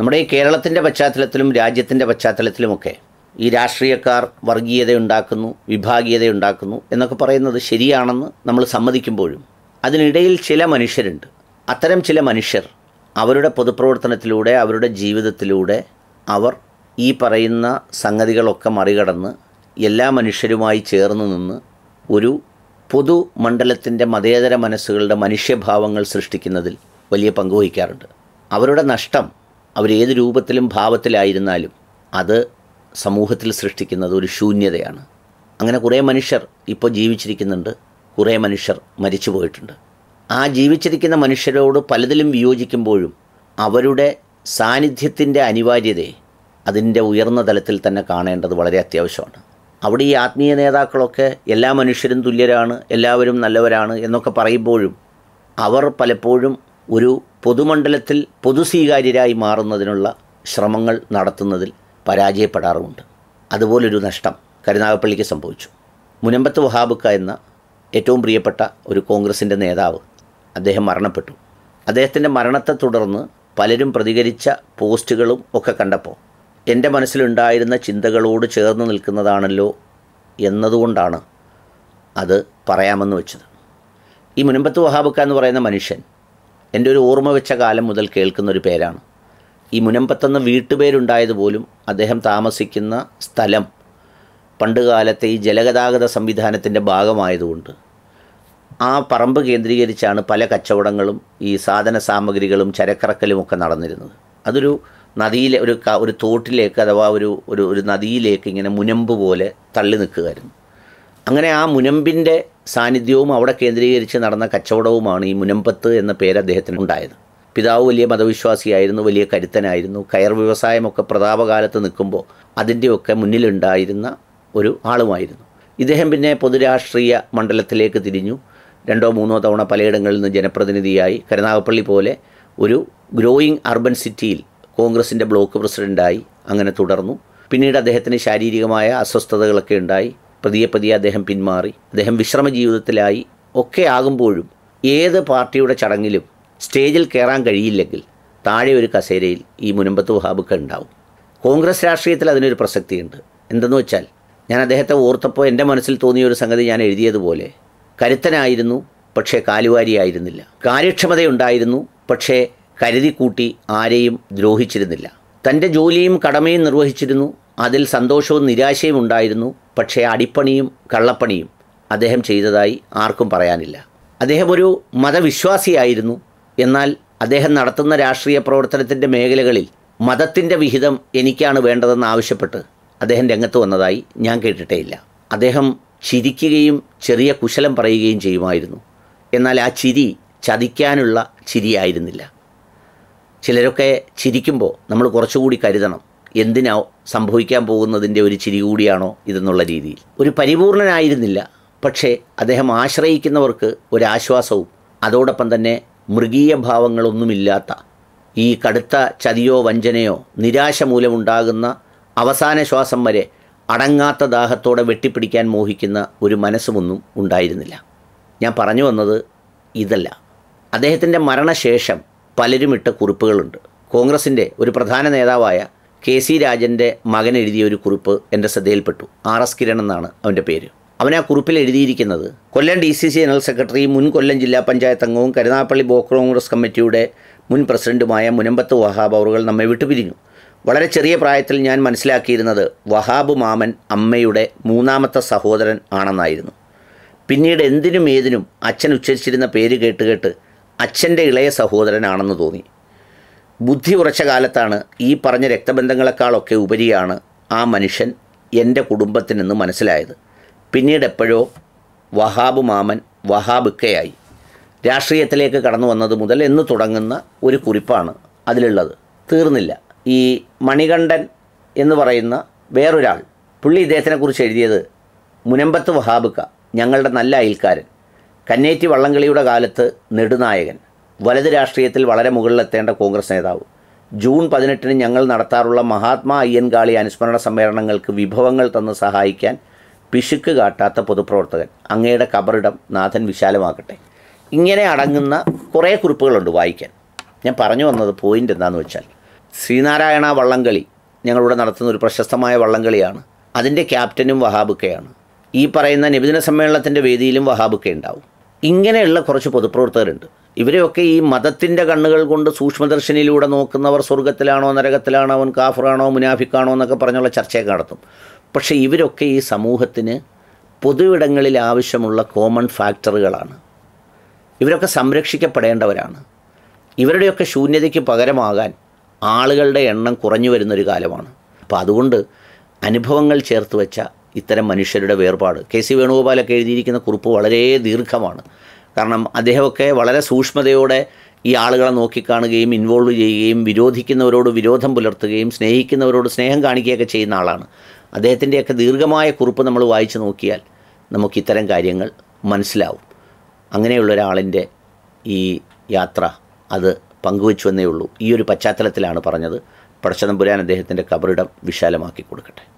നമ്മുടെ ഈ കേരളത്തിൻ്റെ പശ്ചാത്തലത്തിലും രാജ്യത്തിൻ്റെ പശ്ചാത്തലത്തിലുമൊക്കെ ഈ രാഷ്ട്രീയക്കാർ വർഗീയതയുണ്ടാക്കുന്നു വിഭാഗീയതയുണ്ടാക്കുന്നു എന്നൊക്കെ പറയുന്നത് ശരിയാണെന്ന് നമ്മൾ സമ്മതിക്കുമ്പോഴും അതിനിടയിൽ ചില മനുഷ്യരുണ്ട് അത്തരം ചില മനുഷ്യർ അവരുടെ പൊതുപ്രവർത്തനത്തിലൂടെ അവരുടെ ജീവിതത്തിലൂടെ അവർ ഈ പറയുന്ന സംഗതികളൊക്കെ മറികടന്ന് എല്ലാ മനുഷ്യരുമായി ചേർന്ന് നിന്ന് ഒരു പൊതു മണ്ഡലത്തിൻ്റെ മതേതര മനസ്സുകളുടെ മനുഷ്യഭാവങ്ങൾ സൃഷ്ടിക്കുന്നതിൽ വലിയ പങ്കുവഹിക്കാറുണ്ട് അവരുടെ നഷ്ടം അവരേത് രൂപത്തിലും ഭാവത്തിലായിരുന്നാലും അത് സമൂഹത്തിൽ സൃഷ്ടിക്കുന്നത് ഒരു ശൂന്യതയാണ് അങ്ങനെ കുറേ മനുഷ്യർ ഇപ്പോൾ ജീവിച്ചിരിക്കുന്നുണ്ട് കുറേ മനുഷ്യർ മരിച്ചു പോയിട്ടുണ്ട് ആ ജീവിച്ചിരിക്കുന്ന മനുഷ്യരോട് പലതിലും വിയോജിക്കുമ്പോഴും അവരുടെ സാന്നിധ്യത്തിൻ്റെ അനിവാര്യതയെ അതിൻ്റെ ഉയർന്ന തലത്തിൽ തന്നെ കാണേണ്ടത് വളരെ അത്യാവശ്യമാണ് അവിടെ ഈ ആത്മീയ നേതാക്കളൊക്കെ എല്ലാ മനുഷ്യരും തുല്യരാണ് എല്ലാവരും നല്ലവരാണ് എന്നൊക്കെ പറയുമ്പോഴും അവർ പലപ്പോഴും ഒരു പൊതുമണ്ഡലത്തിൽ പൊതുസ്വീകാര്യരായി മാറുന്നതിനുള്ള ശ്രമങ്ങൾ നടത്തുന്നതിൽ പരാജയപ്പെടാറുമുണ്ട് അതുപോലൊരു നഷ്ടം കരുനാഗപ്പള്ളിക്ക് സംഭവിച്ചു മുനമ്പത്ത് വഹാബുക്ക എന്ന ഏറ്റവും പ്രിയപ്പെട്ട ഒരു കോൺഗ്രസിൻ്റെ നേതാവ് അദ്ദേഹം മരണപ്പെട്ടു അദ്ദേഹത്തിൻ്റെ മരണത്തെ തുടർന്ന് പലരും പ്രതികരിച്ച പോസ്റ്റുകളും ഒക്കെ കണ്ടപ്പോൾ എൻ്റെ മനസ്സിലുണ്ടായിരുന്ന ചിന്തകളോട് ചേർന്ന് നിൽക്കുന്നതാണല്ലോ എന്നതുകൊണ്ടാണ് അത് പറയാമെന്ന് വെച്ചത് ഈ മുനമ്പത്ത് വഹാബുക്ക എന്ന് പറയുന്ന മനുഷ്യൻ എൻ്റെ ഒരു ഓർമ്മ വെച്ച കാലം മുതൽ കേൾക്കുന്ന ഒരു പേരാണ് ഈ മുനമ്പത്തെന്ന വീട്ടുപേരുണ്ടായത് പോലും അദ്ദേഹം താമസിക്കുന്ന സ്ഥലം പണ്ടുകാലത്തെ ഈ ജലഗതാഗത സംവിധാനത്തിൻ്റെ ഭാഗമായതുകൊണ്ട് ആ പറമ്പ് കേന്ദ്രീകരിച്ചാണ് പല കച്ചവടങ്ങളും ഈ സാധന സാമഗ്രികളും ചരക്കിറക്കലുമൊക്കെ നടന്നിരുന്നത് അതൊരു നദിയിലെ ഒരു ഒരു തോട്ടിലേക്ക് അഥവാ ഒരു ഒരു ഒരു നദിയിലേക്ക് ഇങ്ങനെ മുനമ്പ് പോലെ തള്ളി നിൽക്കുമായിരുന്നു അങ്ങനെ ആ മുനമ്പിൻ്റെ സാന്നിധ്യവും അവിടെ കേന്ദ്രീകരിച്ച് നടന്ന കച്ചവടവുമാണ് ഈ മുനമ്പത്ത് എന്ന പേര് അദ്ദേഹത്തിന് ഉണ്ടായത് പിതാവ് വലിയ മതവിശ്വാസിയായിരുന്നു വലിയ കരുത്തനായിരുന്നു കയർ വ്യവസായമൊക്കെ പ്രതാപകാലത്ത് നിൽക്കുമ്പോൾ അതിൻ്റെയൊക്കെ മുന്നിലുണ്ടായിരുന്ന ഒരു ആളുമായിരുന്നു ഇദ്ദേഹം പിന്നെ പൊതുരാഷ്ട്രീയ മണ്ഡലത്തിലേക്ക് തിരിഞ്ഞു രണ്ടോ മൂന്നോ തവണ പലയിടങ്ങളിൽ നിന്ന് ജനപ്രതിനിധിയായി കരുനാഗപ്പള്ളി പോലെ ഒരു ഗ്രോയിങ് അർബൻ സിറ്റിയിൽ കോൺഗ്രസിൻ്റെ ബ്ലോക്ക് പ്രസിഡൻ്റായി അങ്ങനെ തുടർന്നു പിന്നീട് അദ്ദേഹത്തിന് ശാരീരികമായ അസ്വസ്ഥതകളൊക്കെ ഉണ്ടായി പതിയെ പതിയെ അദ്ദേഹം പിന്മാറി അദ്ദേഹം വിശ്രമ ജീവിതത്തിലായി ഒക്കെ ആകുമ്പോഴും ഏത് പാർട്ടിയുടെ ചടങ്ങിലും സ്റ്റേജിൽ കയറാൻ കഴിയില്ലെങ്കിൽ താഴെ ഒരു കസേരയിൽ ഈ മുനമ്പത്ത് വഹാബുക്ക് ഉണ്ടാവും കോൺഗ്രസ് രാഷ്ട്രീയത്തിൽ അതിനൊരു പ്രസക്തിയുണ്ട് എന്തെന്ന് വെച്ചാൽ ഞാൻ അദ്ദേഹത്തെ ഓർത്തപ്പോൾ എൻ്റെ മനസ്സിൽ തോന്നിയ ഒരു സംഗതി ഞാൻ എഴുതിയതുപോലെ കരുത്തനായിരുന്നു പക്ഷേ കാലുവാരിയായിരുന്നില്ല കാര്യക്ഷമതയുണ്ടായിരുന്നു പക്ഷേ കൂട്ടി ആരെയും ദ്രോഹിച്ചിരുന്നില്ല തൻ്റെ ജോലിയും കടമയും നിർവഹിച്ചിരുന്നു അതിൽ സന്തോഷവും നിരാശയും ഉണ്ടായിരുന്നു പക്ഷേ അടിപ്പണിയും കള്ളപ്പണിയും അദ്ദേഹം ചെയ്തതായി ആർക്കും പറയാനില്ല അദ്ദേഹം ഒരു മതവിശ്വാസിയായിരുന്നു എന്നാൽ അദ്ദേഹം നടത്തുന്ന രാഷ്ട്രീയ പ്രവർത്തനത്തിൻ്റെ മേഖലകളിൽ മതത്തിൻ്റെ വിഹിതം എനിക്കാണ് വേണ്ടതെന്ന് ആവശ്യപ്പെട്ട് അദ്ദേഹം രംഗത്ത് വന്നതായി ഞാൻ ഇല്ല അദ്ദേഹം ചിരിക്കുകയും ചെറിയ കുശലം പറയുകയും ചെയ്യുമായിരുന്നു എന്നാൽ ആ ചിരി ചതിക്കാനുള്ള ചിരിയായിരുന്നില്ല ചിലരൊക്കെ ചിരിക്കുമ്പോൾ നമ്മൾ കുറച്ചുകൂടി കരുതണം എന്തിനാ സംഭവിക്കാൻ പോകുന്നതിൻ്റെ ഒരു ചിരി കൂടിയാണോ ഇതെന്നുള്ള രീതിയിൽ ഒരു പരിപൂർണനായിരുന്നില്ല പക്ഷേ അദ്ദേഹം ആശ്രയിക്കുന്നവർക്ക് ഒരാശ്വാസവും അതോടൊപ്പം തന്നെ മൃഗീയ ഭാവങ്ങളൊന്നുമില്ലാത്ത ഈ കടുത്ത ചതിയോ വഞ്ചനയോ നിരാശ മൂലമുണ്ടാകുന്ന അവസാന ശ്വാസം വരെ അടങ്ങാത്ത ദാഹത്തോടെ വെട്ടിപ്പിടിക്കാൻ മോഹിക്കുന്ന ഒരു മനസ്സുമൊന്നും ഉണ്ടായിരുന്നില്ല ഞാൻ പറഞ്ഞു വന്നത് ഇതല്ല അദ്ദേഹത്തിൻ്റെ മരണശേഷം പലരും ഇട്ട കുറിപ്പുകളുണ്ട് കോൺഗ്രസിൻ്റെ ഒരു പ്രധാന നേതാവായ കെ സി രാജൻ്റെ മകൻ എഴുതിയ ഒരു കുറിപ്പ് എൻ്റെ ശ്രദ്ധയിൽപ്പെട്ടു ആർ എസ് കിരൺ എന്നാണ് അവൻ്റെ പേര് അവൻ ആ കുറിപ്പിൽ എഴുതിയിരിക്കുന്നത് Kollam D C C general secretary മുൻ കൊല്ലം ജില്ലാ പഞ്ചായത്ത് അംഗവും കരുനാപ്പള്ളി ബ്ലോക്ക് കോൺഗ്രസ് കമ്മിറ്റിയുടെ മുൻ പ്രസിഡന്റുമായ മുനമ്പത്ത് വഹാബ് അവറുകൾ നമ്മെ വിട്ടുപിരിഞ്ഞു വളരെ ചെറിയ പ്രായത്തിൽ ഞാൻ മനസ്സിലാക്കിയിരുന്നത് വഹാബ് മാമൻ അമ്മയുടെ മൂന്നാമത്തെ സഹോദരൻ ആണെന്നായിരുന്നു പിന്നീട് എന്തിനും ഏതിനും അച്ഛൻ ഉച്ചരിച്ചിരുന്ന പേര് കേട്ട് കേട്ട് അച്ഛൻ്റെ ഇളയ സഹോദരനാണെന്ന് തോന്നി ബുദ്ധി ഉറച്ച കാലത്താണ് ഈ പറഞ്ഞ രക്തബന്ധങ്ങളെക്കാളൊക്കെ ഉപരിയാണ് ആ മനുഷ്യൻ എൻ്റെ കുടുംബത്തിനെന്ന് മനസ്സിലായത് പിന്നീട് എപ്പോഴോ വഹാബ് മാമൻ വഹാബിക്കയായി രാഷ്ട്രീയത്തിലേക്ക് കടന്നു വന്നത് മുതൽ എന്ന് തുടങ്ങുന്ന ഒരു കുറിപ്പാണ് അതിലുള്ളത് തീർന്നില്ല ഈ മണികണ്ഠൻ എന്ന് പറയുന്ന വേറൊരാൾ പുള്ളി ഇദ്ദേഹത്തിനെക്കുറിച്ച് എഴുതിയത് മുനമ്പത്ത് വഹാബിക്ക ഞങ്ങളുടെ നല്ല അയൽക്കാരൻ കന്നേറ്റി വള്ളംകളിയുടെ കാലത്ത് നെടുനായകൻ വലത് രാഷ്ട്രീയത്തിൽ വളരെ മുകളിലെത്തേണ്ട കോൺഗ്രസ് നേതാവ് ജൂൺ പതിനെട്ടിന് ഞങ്ങൾ നടത്താറുള്ള മഹാത്മാ അയ്യൻകാളി അനുസ്മരണ സമ്മേളനങ്ങൾക്ക് വിഭവങ്ങൾ തന്ന് സഹായിക്കാൻ പിശുക്ക് കാട്ടാത്ത പൊതുപ്രവർത്തകൻ അങ്ങയുടെ കബറിടം നാഥൻ വിശാലമാക്കട്ടെ ഇങ്ങനെ അടങ്ങുന്ന കുറേ കുറിപ്പുകളുണ്ട് വായിക്കാൻ ഞാൻ പറഞ്ഞു വന്നത് പോയിൻ്റ് എന്താണെന്ന് വെച്ചാൽ ശ്രീനാരായണ വള്ളംകളി ഞങ്ങളിവിടെ നടത്തുന്ന ഒരു പ്രശസ്തമായ വള്ളംകളിയാണ് അതിൻ്റെ ക്യാപ്റ്റനും വഹാബുക്കയാണ് ഈ പറയുന്ന നിബിധന സമ്മേളനത്തിൻ്റെ വേദിയിലും വഹാബുക്ക ഉണ്ടാവും ഇങ്ങനെയുള്ള കുറച്ച് പൊതുപ്രവർത്തകരുണ്ട് ഇവരെയൊക്കെ ഈ മതത്തിൻ്റെ കണ്ണുകൾ കൊണ്ട് സൂക്ഷ്മദർശനിലൂടെ നോക്കുന്നവർ സ്വർഗത്തിലാണോ നരകത്തിലാണോ അവൻ കാഫറാണോ മുനാഫിക്കാണോ എന്നൊക്കെ പറഞ്ഞുള്ള ചർച്ചയൊക്കെ നടത്തും പക്ഷേ ഇവരൊക്കെ ഈ സമൂഹത്തിന് പൊതുവിടങ്ങളിൽ ആവശ്യമുള്ള കോമൺ ഫാക്ടറുകളാണ് ഇവരൊക്കെ സംരക്ഷിക്കപ്പെടേണ്ടവരാണ് ഇവരുടെയൊക്കെ ശൂന്യതയ്ക്ക് പകരമാകാൻ ആളുകളുടെ എണ്ണം കുറഞ്ഞു വരുന്നൊരു കാലമാണ് അപ്പോൾ അതുകൊണ്ട് അനുഭവങ്ങൾ ചേർത്ത് വെച്ച ഇത്തരം മനുഷ്യരുടെ വേർപാട് കെ സി വേണുഗോപാലൊക്കെ എഴുതിയിരിക്കുന്ന കുറിപ്പ് വളരെ ദീർഘമാണ് കാരണം അദ്ദേഹമൊക്കെ വളരെ സൂക്ഷ്മതയോടെ ഈ ആളുകളെ നോക്കിക്കാണുകയും ഇൻവോൾവ് ചെയ്യുകയും വിരോധിക്കുന്നവരോട് വിരോധം പുലർത്തുകയും സ്നേഹിക്കുന്നവരോട് സ്നേഹം കാണിക്കുകയൊക്കെ ചെയ്യുന്ന ആളാണ് അദ്ദേഹത്തിൻ്റെയൊക്കെ ദീർഘമായ കുറിപ്പ് നമ്മൾ വായിച്ചു നോക്കിയാൽ നമുക്ക് ഇത്തരം കാര്യങ്ങൾ മനസ്സിലാവും അങ്ങനെയുള്ള ഒരാളിൻ്റെ ഈ യാത്ര അത് പങ്കുവച്ചു എന്നേ ഉള്ളൂ ഈ ഒരു പശ്ചാത്തലത്തിലാണ് പറഞ്ഞത് പുരാൻ അദ്ദേഹത്തിൻ്റെ കബറിടം വിശാലമാക്കി കൊടുക്കട്ടെ